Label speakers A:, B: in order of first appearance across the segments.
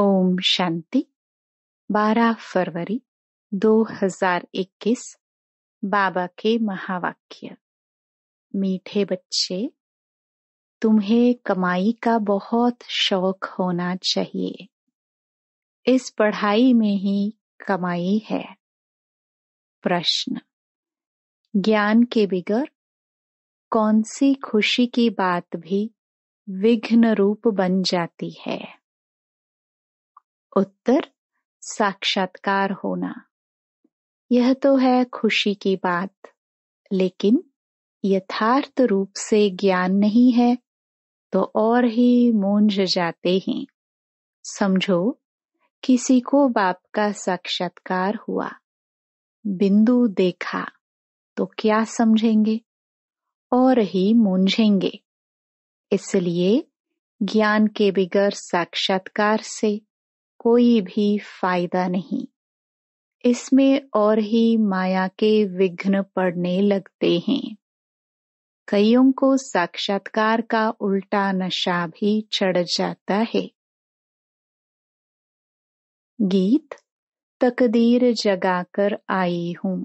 A: ओम शांति 12 फरवरी 2021 बाबा के महावाक्य मीठे बच्चे तुम्हें कमाई का बहुत शौक होना चाहिए इस पढ़ाई में ही कमाई है प्रश्न ज्ञान के बिगर कौन सी खुशी की बात भी विघ्न रूप बन जाती है उत्तर साक्षात्कार होना यह तो है खुशी की बात लेकिन यथार्थ रूप से ज्ञान नहीं है तो और ही मूंझ जाते हैं समझो किसी को बाप का साक्षात्कार हुआ बिंदु देखा तो क्या समझेंगे और ही मूंझेंगे इसलिए ज्ञान के बिगैर साक्षात्कार से कोई भी फायदा नहीं, इसमें और ही माया के विघ्न पड़ने लगते हैं कईयों को साक्षात्कार का उल्टा नशा भी चढ़ जाता है गीत तकदीर जगाकर आई हूं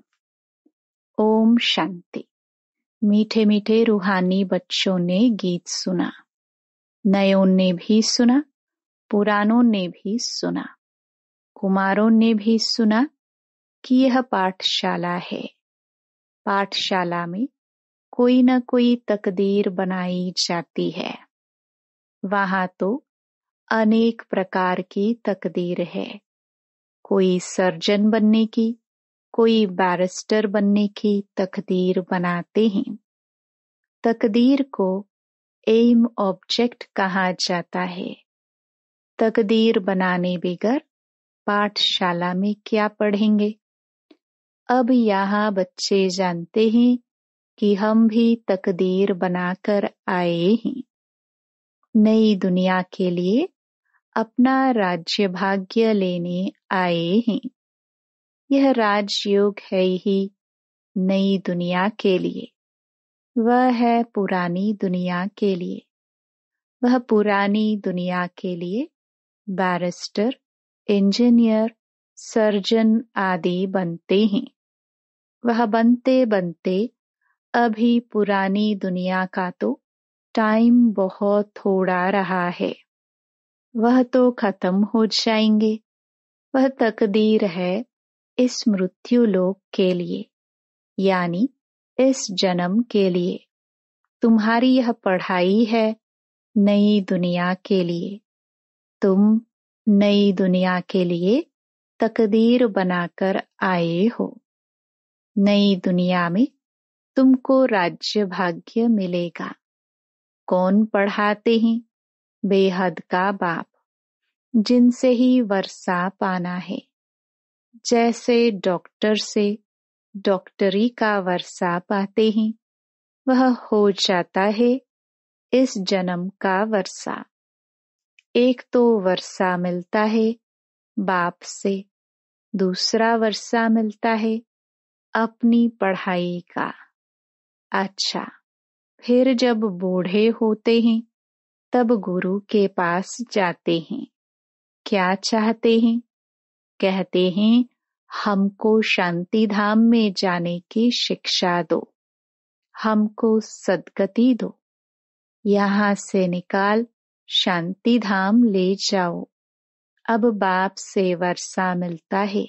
A: ओम शांति मीठे मीठे रूहानी बच्चों ने गीत सुना नयों ने भी सुना पुरानों ने भी सुना कुमारों ने भी सुना कि यह पाठशाला है पाठशाला में कोई न कोई तकदीर बनाई जाती है वहां तो अनेक प्रकार की तकदीर है कोई सर्जन बनने की कोई बैरिस्टर बनने की तकदीर बनाते हैं तकदीर को एम ऑब्जेक्ट कहा जाता है तकदीर बनाने बगैर पाठशाला में क्या पढ़ेंगे अब यहाँ बच्चे जानते हैं कि हम भी तकदीर बनाकर आए हैं नई दुनिया के लिए अपना राज्य भाग्य लेने आए हैं यह राजयोग है ही नई दुनिया के लिए वह है पुरानी दुनिया के लिए वह पुरानी दुनिया के लिए बैरिस्टर, इंजीनियर, सर्जन आदि बनते हैं। वह बनते-बनते अभी पुरानी दुनिया का तो टाइम बहुत थोड़ा रहा है। वह तो खत्म हो जाएंगे। वह तकदीर है इस मृत्यु लोक के लिए, यानी इस जन्म के लिए। तुम्हारी यह पढ़ाई है नई दुनिया के लिए। तुम नई दुनिया के लिए तकदीर बनाकर आए हो नई दुनिया में तुमको राज्य भाग्य मिलेगा कौन पढ़ाते हैं बेहद का बाप जिनसे ही वर्षा पाना है जैसे डॉक्टर से डॉक्टरी का वर्षा पाते हैं वह हो जाता है इस जन्म का वर्षा एक तो वर्षा मिलता है बाप से दूसरा वर्षा मिलता है अपनी पढ़ाई का अच्छा फिर जब बूढ़े होते हैं तब गुरु के पास जाते हैं क्या चाहते हैं कहते हैं हमको शांति धाम में जाने की शिक्षा दो हमको सदगति दो यहां से निकाल शांति धाम ले जाओ अब बाप से वर्षा मिलता है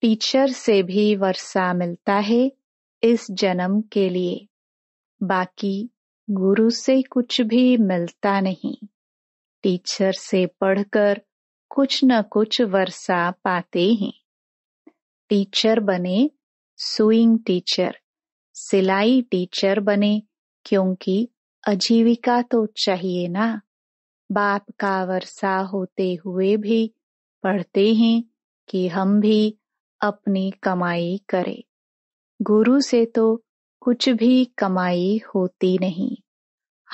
A: टीचर से भी वर्षा मिलता है इस जन्म के लिए बाकी गुरु से कुछ भी मिलता नहीं टीचर से पढ़कर कुछ न कुछ वर्षा पाते हैं टीचर बने सुइंग टीचर सिलाई टीचर बने क्योंकि आजीविका तो चाहिए ना बाप का वर्षा होते हुए भी पढ़ते हैं कि हम भी अपनी कमाई करें गुरु से तो कुछ भी कमाई होती नहीं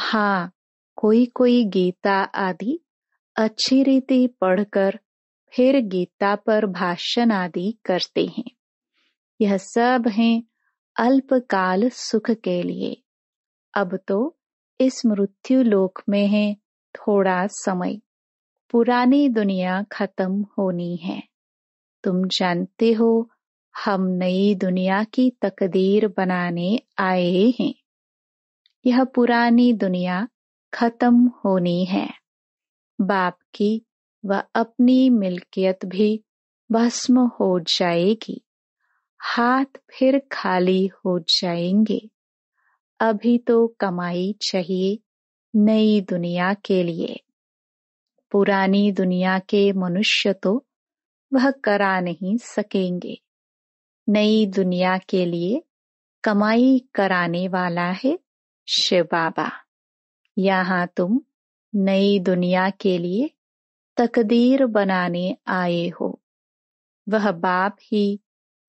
A: हाँ कोई कोई गीता आदि अच्छी रीति पढ़कर फिर गीता पर भाषण आदि करते हैं यह सब है अल्पकाल सुख के लिए अब तो इस मृत्यु लोक में है थोड़ा समय पुरानी दुनिया खत्म होनी है तुम जानते हो हम नई दुनिया की तकदीर बनाने आए हैं यह पुरानी दुनिया खत्म होनी है बाप की व अपनी मिल्कियत भी भस्म हो जाएगी हाथ फिर खाली हो जाएंगे अभी तो कमाई चाहिए नई दुनिया के लिए पुरानी दुनिया के मनुष्य तो वह करा नहीं सकेंगे नई दुनिया के लिए कमाई कराने वाला है शिव बाबा यहाँ तुम नई दुनिया के लिए तकदीर बनाने आए हो वह बाप ही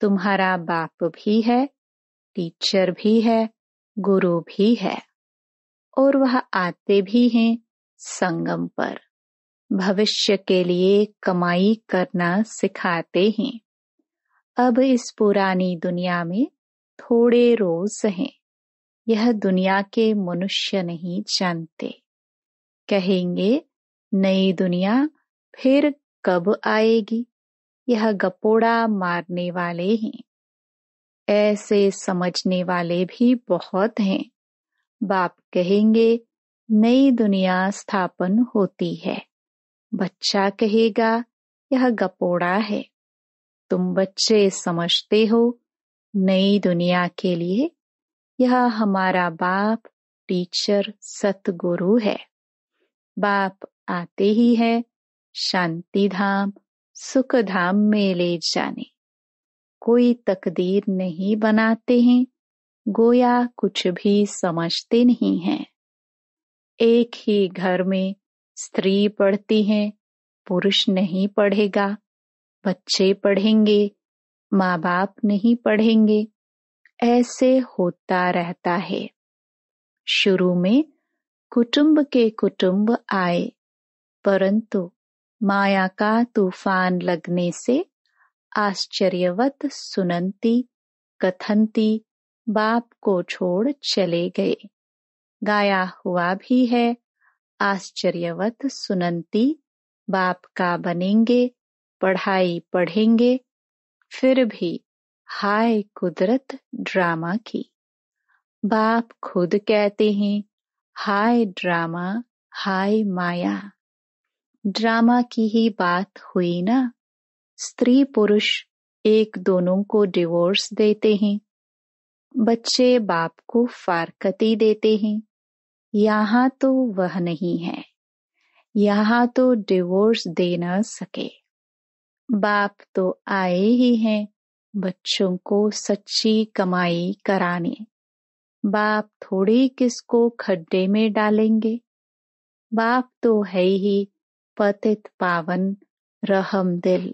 A: तुम्हारा बाप भी है टीचर भी है गुरु भी है और वह आते भी हैं संगम पर भविष्य के लिए कमाई करना सिखाते हैं अब इस पुरानी दुनिया में थोड़े रोज हैं यह दुनिया के मनुष्य नहीं जानते कहेंगे नई दुनिया फिर कब आएगी यह गपोड़ा मारने वाले हैं ऐसे समझने वाले भी बहुत हैं बाप कहेंगे नई दुनिया स्थापन होती है बच्चा कहेगा यह गपोड़ा है तुम बच्चे समझते हो नई दुनिया के लिए यह हमारा बाप टीचर सतगुरु है बाप आते ही है शांति धाम सुख धाम में ले जाने कोई तकदीर नहीं बनाते हैं गोया कुछ भी समझते नहीं हैं। एक ही घर में स्त्री पढ़ती है पुरुष नहीं पढ़ेगा बच्चे पढ़ेंगे माँ बाप नहीं पढ़ेंगे ऐसे होता रहता है शुरू में कुटुंब के कुटुंब आए परंतु माया का तूफान लगने से आश्चर्यवत सुनंती कथंती बाप को छोड़ चले गए गाया हुआ भी है आश्चर्यवत सुनंती बाप का बनेंगे पढ़ाई पढ़ेंगे फिर भी हाय कुदरत ड्रामा की बाप खुद कहते हैं हाय ड्रामा हाय माया ड्रामा की ही बात हुई ना स्त्री पुरुष एक दोनों को डिवोर्स देते हैं बच्चे बाप को फारकती देते हैं यहाँ तो वह नहीं है यहाँ तो डिवोर्स दे न सके बाप तो आए ही हैं बच्चों को सच्ची कमाई कराने बाप थोड़ी किसको खड्डे में डालेंगे बाप तो है ही पतित पावन रहम दिल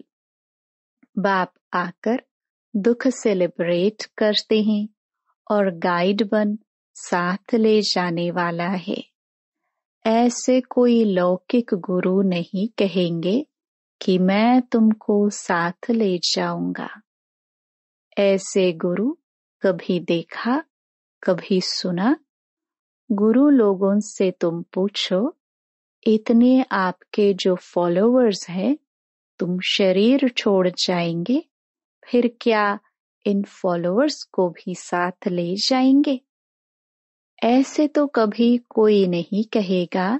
A: बाप आकर दुख सेलिब्रेट करते हैं और गाइड बन साथ ले जाने वाला है ऐसे कोई लौकिक गुरु नहीं कहेंगे कि मैं तुमको साथ ले जाऊंगा ऐसे गुरु कभी देखा कभी सुना गुरु लोगों से तुम पूछो इतने आपके जो फॉलोअर्स हैं तुम शरीर छोड़ जाएंगे फिर क्या इन फॉलोअर्स को भी साथ ले जाएंगे ऐसे तो कभी कोई नहीं कहेगा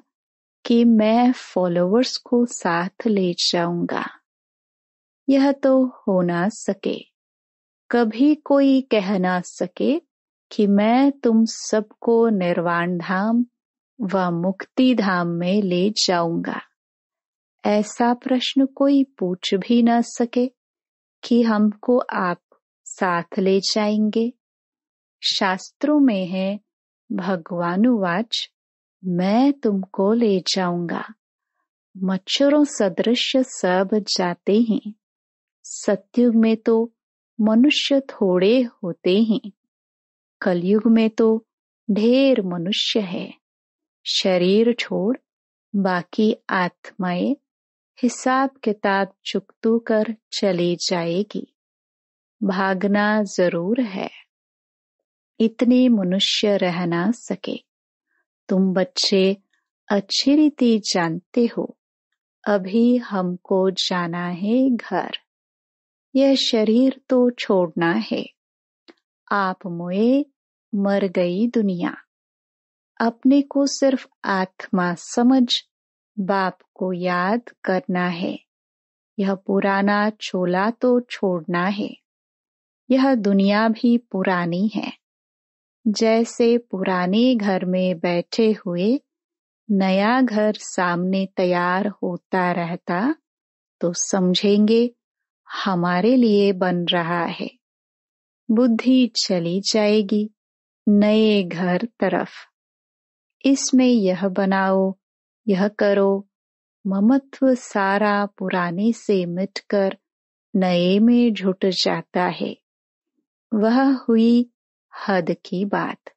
A: कि मैं फॉलोअर्स को साथ ले जाऊंगा यह तो हो ना सके कभी कोई कह ना सके कि मैं तुम सबको निर्वाण धाम व मुक्ति धाम में ले जाऊंगा ऐसा प्रश्न कोई पूछ भी ना सके कि हमको आप साथ ले जाएंगे शास्त्रों में है भगवानुवाच मैं तुमको ले जाऊंगा मच्छरों सदृश सब जाते हैं सत्युग में तो मनुष्य थोड़े होते हैं कलयुग में तो ढेर मनुष्य है शरीर छोड़ बाकी आत्माएं हिसाब किताब चुकतू कर चली जाएगी भागना जरूर है इतने मनुष्य रहना सके तुम बच्चे अच्छी रीति जानते हो अभी हमको जाना है घर यह शरीर तो छोड़ना है आप मुए मर गई दुनिया अपने को सिर्फ आत्मा समझ बाप को याद करना है यह पुराना छोला तो छोड़ना है यह दुनिया भी पुरानी है जैसे पुराने घर में बैठे हुए नया घर सामने तैयार होता रहता तो समझेंगे हमारे लिए बन रहा है बुद्धि चली जाएगी नए घर तरफ इसमें यह बनाओ यह करो ममत्व सारा पुराने से मिटकर नए में जुट जाता है वह हुई हद की बात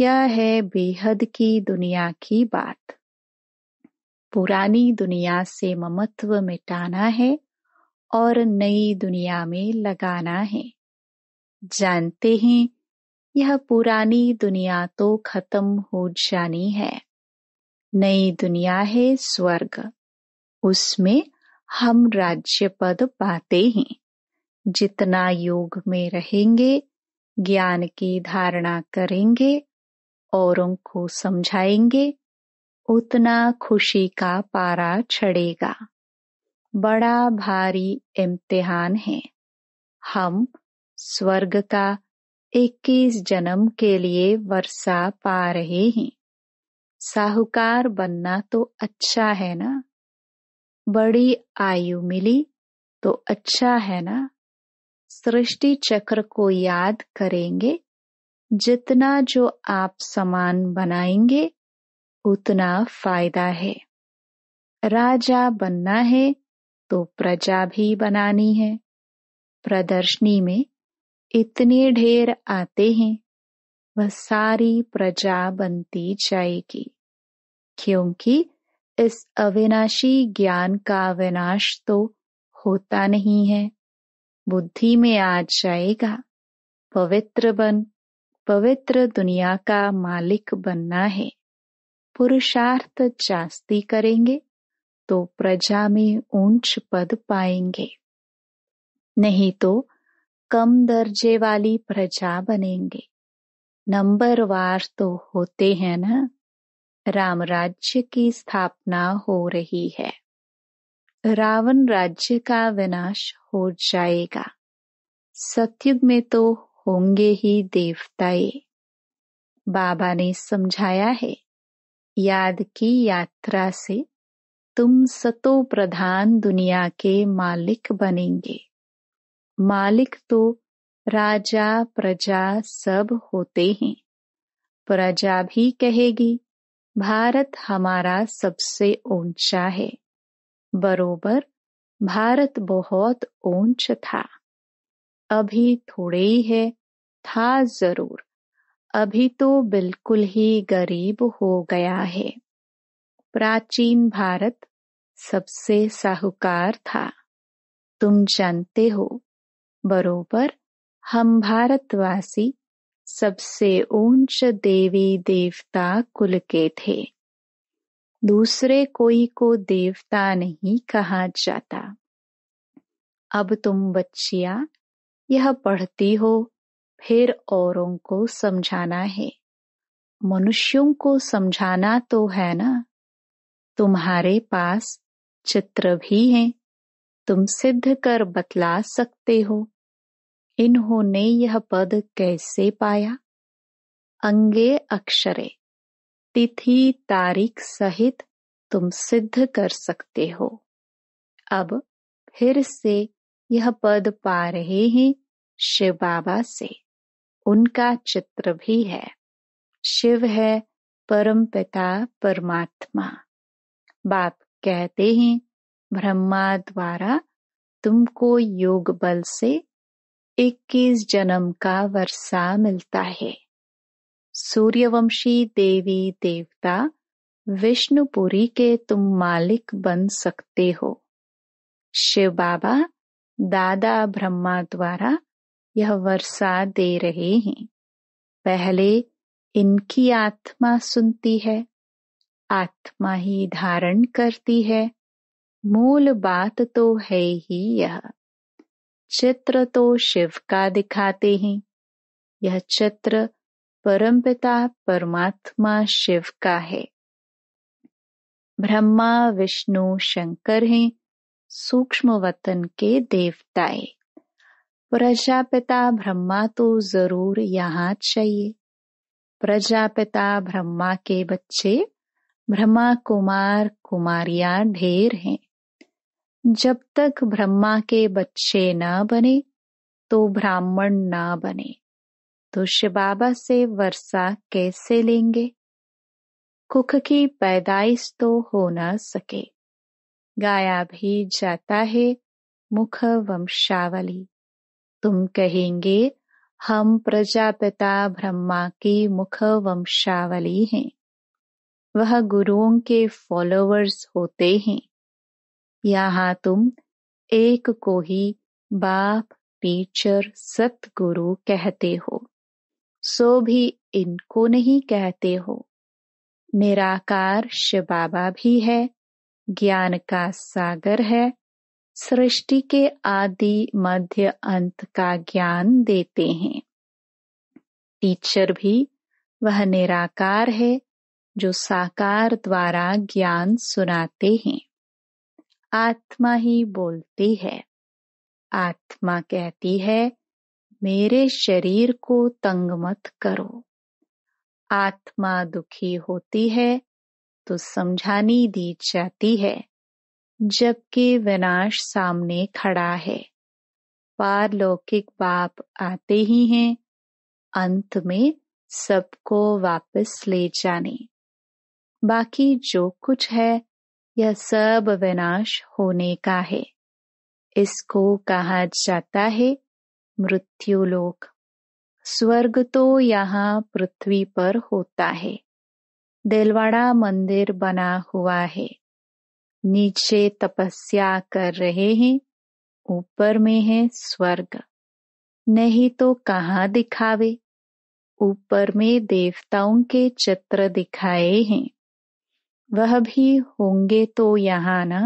A: यह है बेहद की दुनिया की बात पुरानी दुनिया से ममत्व मिटाना है और नई दुनिया में लगाना है जानते हैं यह पुरानी दुनिया तो खत्म हो जानी है नई दुनिया है स्वर्ग उसमें हम राज्य पद पाते हैं जितना योग में रहेंगे ज्ञान की धारणा करेंगे औरों को समझाएंगे उतना खुशी का पारा चढ़ेगा बड़ा भारी इम्तिहान है हम स्वर्ग का 21 जन्म के लिए वर्षा पा रहे हैं साहूकार बनना तो अच्छा है ना बड़ी आयु मिली तो अच्छा है ना सृष्टि चक्र को याद करेंगे जितना जो आप समान बनाएंगे उतना फायदा है राजा बनना है तो प्रजा भी बनानी है प्रदर्शनी में इतने ढेर आते हैं वह सारी प्रजा बनती जाएगी क्योंकि इस अविनाशी ज्ञान का विनाश तो होता नहीं है बुद्धि में आ जाएगा पवित्र बन पवित्र दुनिया का मालिक बनना है पुरुषार्थ जास्ती करेंगे तो प्रजा में ऊंच पद पाएंगे नहीं तो कम दर्जे वाली प्रजा बनेंगे नंबरवार तो होते हैं ना राम राज्य की स्थापना हो रही है रावण राज्य का विनाश हो जाएगा सत्युग में तो होंगे ही देवताए बाबा ने समझाया है याद की यात्रा से तुम सतो प्रधान दुनिया के मालिक बनेंगे मालिक तो राजा प्रजा सब होते हैं प्रजा भी कहेगी भारत हमारा सबसे ऊंचा है बरोबर भारत बहुत ऊंच था अभी थोड़े ही है था जरूर अभी तो बिल्कुल ही गरीब हो गया है प्राचीन भारत सबसे साहूकार था तुम जानते हो बरोबर हम भारतवासी सबसे ऊंच देवी देवता कुल के थे दूसरे कोई को देवता नहीं कहा जाता अब तुम बच्चिया यह पढ़ती हो फिर औरों को समझाना है मनुष्यों को समझाना तो है ना तुम्हारे पास चित्र भी हैं तुम सिद्ध कर बतला सकते हो इन्होंने यह पद कैसे पाया अंगे अक्षरे तिथि तारीख सहित तुम सिद्ध कर सकते हो अब फिर से यह पद पा रहे हैं शिव बाबा से उनका चित्र भी है शिव है परम पिता परमात्मा बाप कहते हैं ब्रह्मा द्वारा तुमको योग बल से इक्कीस जन्म का वर्षा मिलता है सूर्यवंशी देवी देवता विष्णुपुरी के तुम मालिक बन सकते हो शिव बाबा दादा ब्रह्मा द्वारा यह वर्षा दे रहे हैं पहले इनकी आत्मा सुनती है आत्मा ही धारण करती है मूल बात तो है ही यह चित्र तो शिव का दिखाते हैं यह चित्र परमपिता परमात्मा शिव का है ब्रह्मा विष्णु शंकर हैं सूक्ष्म वतन के देवताए प्रजापिता ब्रह्मा तो जरूर यहाँ चाहिए प्रजापिता ब्रह्मा के बच्चे ब्रह्मा कुमार कुमारिया ढेर हैं जब तक ब्रह्मा के बच्चे ना बने तो ब्राह्मण ना बने तो शिबाबा से वर्षा कैसे लेंगे कुख की पैदाइश तो हो ना सके गाया भी जाता है मुख वंशावली तुम कहेंगे हम प्रजापिता ब्रह्मा की मुख वंशावली हैं वह गुरुओं के फॉलोअर्स होते हैं यहाँ तुम एक को ही बाप टीचर सतगुरु कहते हो सो भी इनको नहीं कहते हो निराकार शिव बाबा भी है ज्ञान का सागर है सृष्टि के आदि मध्य अंत का ज्ञान देते हैं टीचर भी वह निराकार है जो साकार द्वारा ज्ञान सुनाते हैं आत्मा ही बोलती है आत्मा कहती है मेरे शरीर को तंग मत करो आत्मा दुखी होती है तो समझानी दी जाती है जबकि विनाश सामने खड़ा है पारलौकिक बाप आते ही हैं अंत में सबको वापस ले जाने बाकी जो कुछ है यह सब विनाश होने का है इसको कहा जाता है मृत्युलोक स्वर्ग तो यहाँ पृथ्वी पर होता है देलवाड़ा मंदिर बना हुआ है नीचे तपस्या कर रहे हैं ऊपर में है स्वर्ग नहीं तो कहाँ दिखावे ऊपर में देवताओं के चित्र दिखाए हैं वह भी होंगे तो यहाँ ना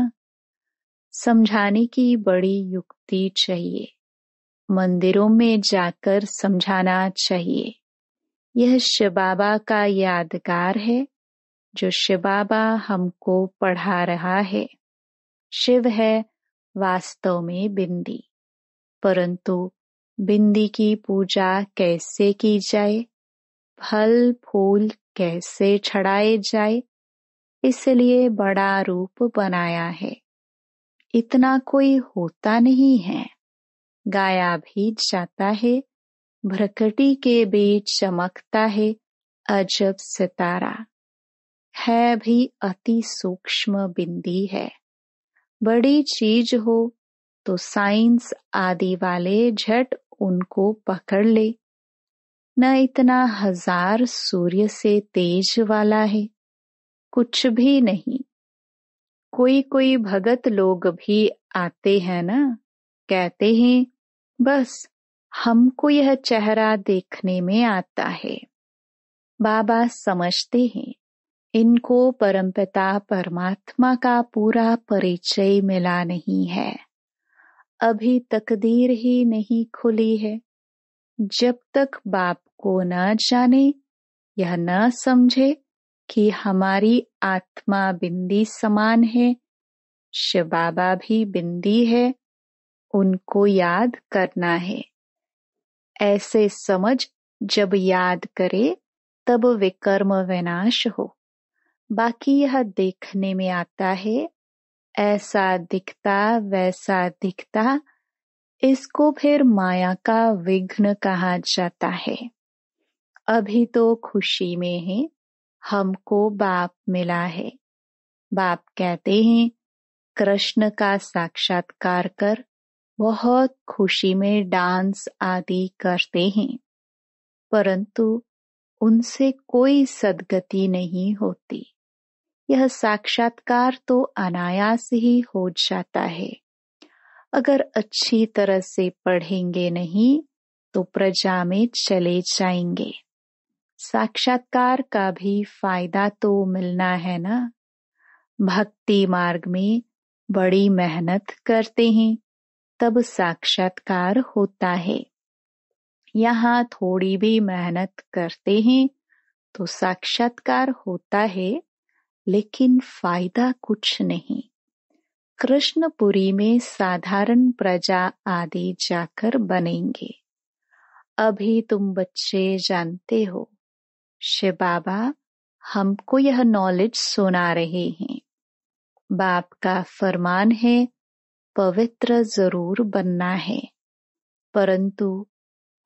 A: समझाने की बड़ी युक्ति चाहिए मंदिरों में जाकर समझाना चाहिए यह बाबा का यादगार है जो बाबा हमको पढ़ा रहा है शिव है वास्तव में बिंदी परंतु बिंदी की पूजा कैसे की जाए फल फूल कैसे छड़ाए जाए इसलिए बड़ा रूप बनाया है इतना कोई होता नहीं है गाया भी जाता है भ्रकटी के बीच चमकता है अजब सितारा है भी अति सूक्ष्म बिंदी है बड़ी चीज हो तो साइंस आदि वाले झट उनको पकड़ ले न इतना हजार सूर्य से तेज वाला है कुछ भी नहीं कोई कोई भगत लोग भी आते हैं ना कहते हैं बस हमको यह चेहरा देखने में आता है बाबा समझते हैं इनको परमपिता परमात्मा का पूरा परिचय मिला नहीं है अभी तकदीर ही नहीं खुली है जब तक बाप को न जाने यह न समझे कि हमारी आत्मा बिंदी समान है शिव बाबा भी बिंदी है उनको याद करना है ऐसे समझ जब याद करे तब विकर्म विनाश हो बाकी यह देखने में आता है ऐसा दिखता वैसा दिखता इसको फिर माया का विघ्न कहा जाता है अभी तो खुशी में है हमको बाप मिला है बाप कहते हैं कृष्ण का साक्षात्कार कर बहुत खुशी में डांस आदि करते हैं परंतु उनसे कोई सदगति नहीं होती यह साक्षात्कार तो अनायास ही हो जाता है अगर अच्छी तरह से पढ़ेंगे नहीं तो प्रजा में चले जाएंगे साक्षात्कार का भी फायदा तो मिलना है ना भक्ति मार्ग में बड़ी मेहनत करते हैं तब साक्षात्कार होता है यहाँ थोड़ी भी मेहनत करते हैं तो साक्षात्कार होता है लेकिन फायदा कुछ नहीं कृष्णपुरी में साधारण प्रजा आदि जाकर बनेंगे अभी तुम बच्चे जानते हो शिव बाबा हमको यह नॉलेज सुना रहे हैं बाप का फरमान है पवित्र जरूर बनना है परंतु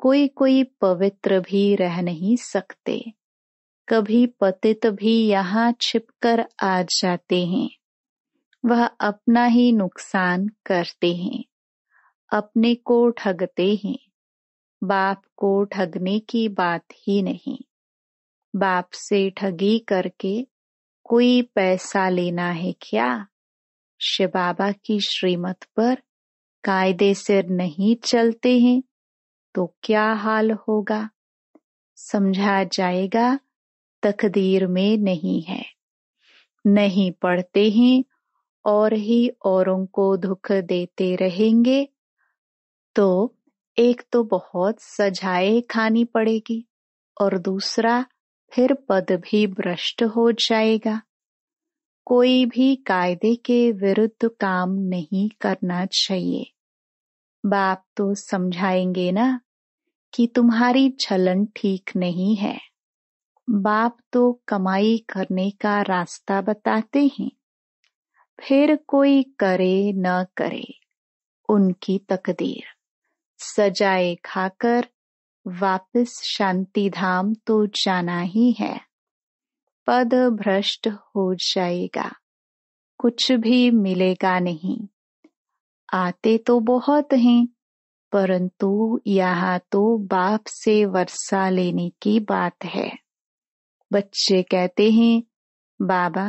A: कोई कोई पवित्र भी रह नहीं सकते कभी पतित भी यहाँ छिपकर आ जाते हैं वह अपना ही नुकसान करते हैं अपने को ठगते हैं बाप को ठगने की बात ही नहीं बाप से ठगी करके कोई पैसा लेना है क्या बाबा की श्रीमत पर कायदे सिर नहीं चलते हैं तो क्या हाल होगा समझा जाएगा तकदीर में नहीं है नहीं पढ़ते हैं और ही औरों को दुख देते रहेंगे तो एक तो बहुत सजाए खानी पड़ेगी और दूसरा फिर पद भी भ्रष्ट हो जाएगा कोई भी कायदे के विरुद्ध काम नहीं करना चाहिए बाप तो समझाएंगे ना कि तुम्हारी छलन ठीक नहीं है बाप तो कमाई करने का रास्ता बताते हैं फिर कोई करे न करे उनकी तकदीर सजाए खाकर वापस शांति धाम तो जाना ही है पद भ्रष्ट हो जाएगा कुछ भी मिलेगा नहीं आते तो बहुत हैं परंतु यहाँ तो बाप से वर्षा लेने की बात है बच्चे कहते हैं बाबा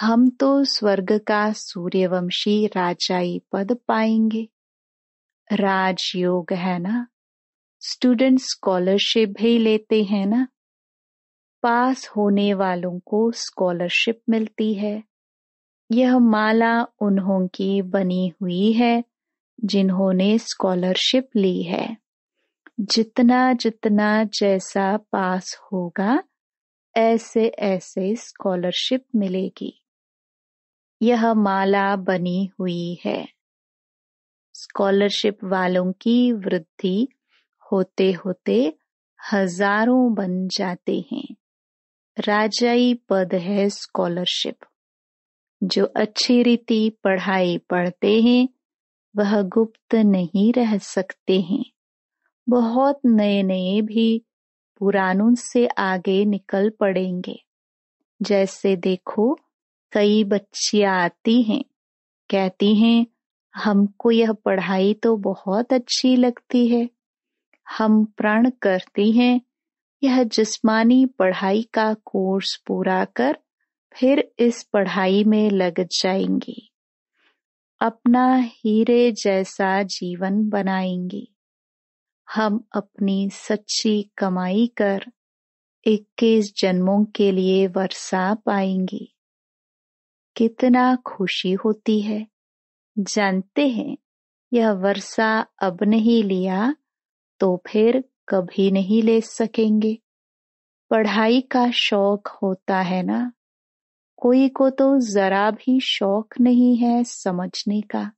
A: हम तो स्वर्ग का सूर्यवंशी राजाई पद पाएंगे राजयोग है ना स्टूडेंट स्कॉलरशिप भी लेते हैं ना पास होने वालों को स्कॉलरशिप मिलती है यह माला उन्हों की बनी हुई है जिन्होंने स्कॉलरशिप ली है जितना जितना जैसा पास होगा ऐसे ऐसे स्कॉलरशिप मिलेगी यह माला बनी हुई है स्कॉलरशिप वालों की वृद्धि होते होते हजारों बन जाते हैं राजाई पद है स्कॉलरशिप जो अच्छी रीति पढ़ाई पढ़ते हैं वह गुप्त नहीं रह सकते हैं बहुत नए नए भी पुरानों से आगे निकल पड़ेंगे जैसे देखो कई बच्चियां आती हैं कहती हैं हमको यह पढ़ाई तो बहुत अच्छी लगती है हम प्रण करती हैं यह जिस्मानी पढ़ाई का कोर्स पूरा कर फिर इस पढ़ाई में लग जाएंगे अपना हीरे जैसा जीवन बनाएंगे हम अपनी सच्ची कमाई कर इक्कीस जन्मों के लिए वर्षा पाएंगे कितना खुशी होती है जानते हैं यह वर्षा अब नहीं लिया तो फिर कभी नहीं ले सकेंगे पढ़ाई का शौक होता है ना कोई को तो जरा भी शौक नहीं है समझने का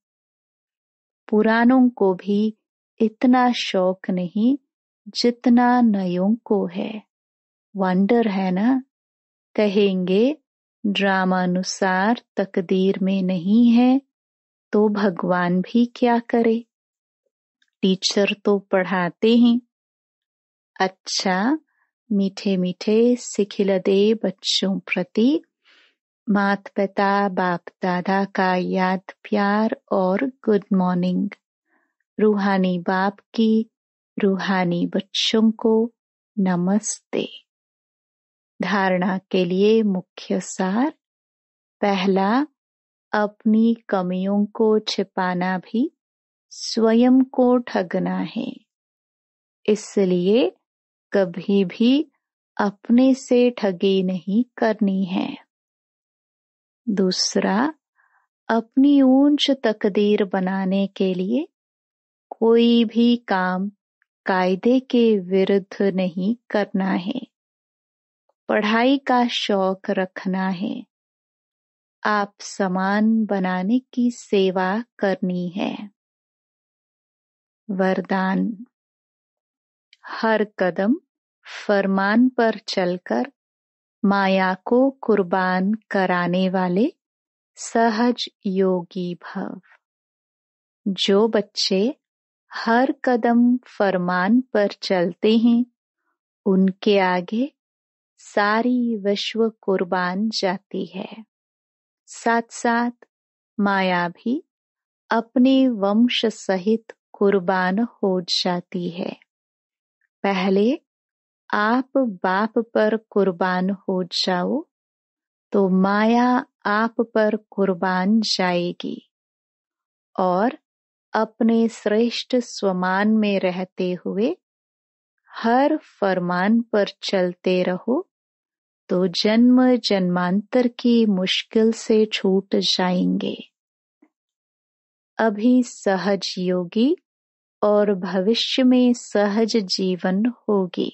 A: पुरानों को भी इतना शौक नहीं जितना नयों को है वंडर है ना कहेंगे ड्रामानुसार तकदीर में नहीं है तो भगवान भी क्या करे टीचर तो पढ़ाते हैं अच्छा मीठे मीठे दे बच्चों प्रति मात पिता बाप दादा का याद प्यार और गुड मॉर्निंग रूहानी बाप की रूहानी बच्चों को नमस्ते धारणा के लिए मुख्य सार पहला अपनी कमियों को छिपाना भी स्वयं को ठगना है इसलिए कभी भी अपने से ठगी नहीं करनी है दूसरा अपनी ऊंच तकदीर बनाने के लिए कोई भी काम कायदे के विरुद्ध नहीं करना है पढ़ाई का शौक रखना है आप समान बनाने की सेवा करनी है वरदान हर कदम फरमान पर चलकर माया को कुर्बान कराने वाले सहज योगी भव जो बच्चे हर कदम फरमान पर चलते हैं उनके आगे सारी विश्व कुर्बान जाती है साथ साथ माया भी अपने वंश सहित कुर्बान हो जाती है पहले आप बाप पर कुर्बान हो जाओ तो माया आप पर कुर्बान जाएगी और अपने श्रेष्ठ स्वमान में रहते हुए हर फरमान पर चलते रहो तो जन्म जन्मांतर की मुश्किल से छूट जाएंगे अभी सहज योगी और भविष्य में सहज जीवन होगी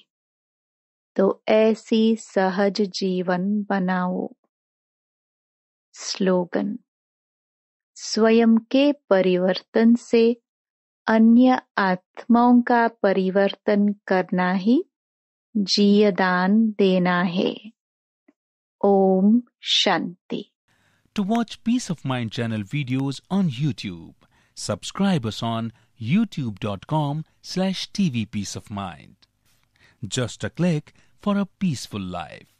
A: तो ऐसी सहज जीवन बनाओ स्लोगन स्वयं के परिवर्तन से अन्य आत्माओं का परिवर्तन करना ही जीदान देना है ओम शांति to watch Peace of Mind channel videos on YouTube subscribe on youtube.com slash tvpeaceofmind. Just a click for a peaceful life.